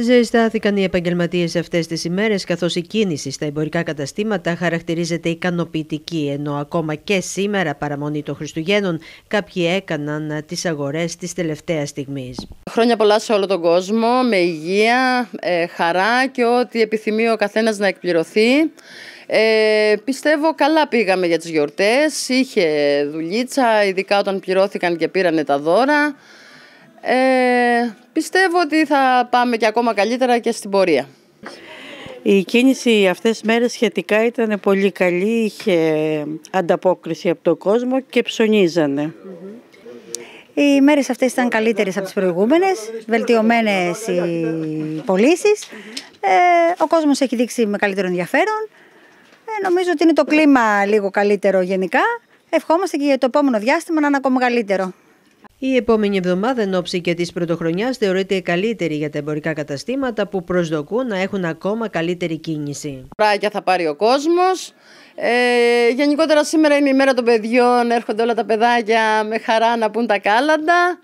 Ζεστάθηκαν οι επαγγελματίες αυτές τις ημέρες, καθώς η κίνηση στα εμπορικά καταστήματα χαρακτηρίζεται ικανοποιητική, ενώ ακόμα και σήμερα, παραμονή των Χριστουγέννων, κάποιοι έκαναν τις αγορές της τελευταίας στιγμής. Χρόνια πολλά σε όλο τον κόσμο, με υγεία, ε, χαρά και ό,τι επιθυμεί ο καθένας να εκπληρωθεί. Ε, πιστεύω καλά πήγαμε για τις γιορτές, είχε δουλίτσα, ειδικά όταν πληρώθηκαν και πήρανε τα δώρα. Ε, πιστεύω ότι θα πάμε και ακόμα καλύτερα και στην πορεία. Η κίνηση αυτές τις μέρες σχετικά ήταν πολύ καλή, είχε ανταπόκριση από τον κόσμο και ψωνίζανε. Οι μέρες αυτές ήταν καλύτερες από τις προηγούμενες, βελτιωμένες οι πωλήσεις. Ε, ο κόσμος έχει δείξει με καλύτερο ενδιαφέρον. Ε, νομίζω ότι είναι το κλίμα λίγο καλύτερο γενικά. Ευχόμαστε και για το επόμενο διάστημα να είναι ακόμα καλύτερο. Η επόμενη εβδομάδα εν ώψη και της πρωτοχρονιάς θεωρείται καλύτερη για τα εμπορικά καταστήματα που προσδοκούν να έχουν ακόμα καλύτερη κίνηση. Πράγια θα πάρει ο κόσμος. Ε, γενικότερα σήμερα είναι η μέρα των παιδιών, έρχονται όλα τα παιδάκια με χαρά να πούν τα κάλαντα.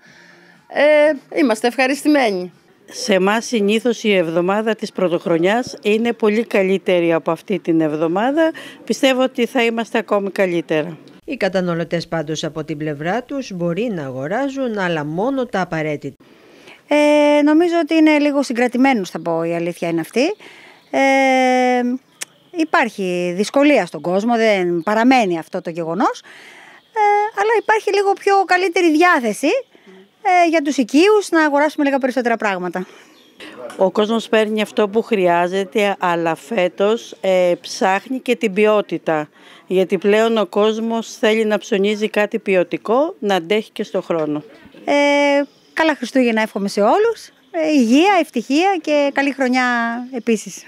Ε, είμαστε ευχαριστημένοι. Σε εμάς συνήθως η εβδομάδα της πρωτοχρονιάς είναι πολύ καλύτερη από αυτή την εβδομάδα. Πιστεύω ότι θα είμαστε ακόμη καλύτερα. Οι καταναλωτές πάντως από την πλευρά τους μπορεί να αγοράζουν αλλά μόνο τα απαραίτητα. Ε, νομίζω ότι είναι λίγο συγκρατημένους θα πω η αλήθεια είναι αυτή. Ε, υπάρχει δυσκολία στον κόσμο, δεν παραμένει αυτό το γεγονός. Ε, αλλά υπάρχει λίγο πιο καλύτερη διάθεση για τους οικείους να αγοράσουμε λίγα περισσότερα πράγματα. Ο κόσμος παίρνει αυτό που χρειάζεται, αλλά φέτος ε, ψάχνει και την ποιότητα. Γιατί πλέον ο κόσμος θέλει να ψωνίζει κάτι ποιοτικό, να αντέχει και στο χρόνο. Ε, καλά Χριστούγεννα εύχομαι σε όλους. Ε, υγεία, ευτυχία και καλή χρονιά επίσης.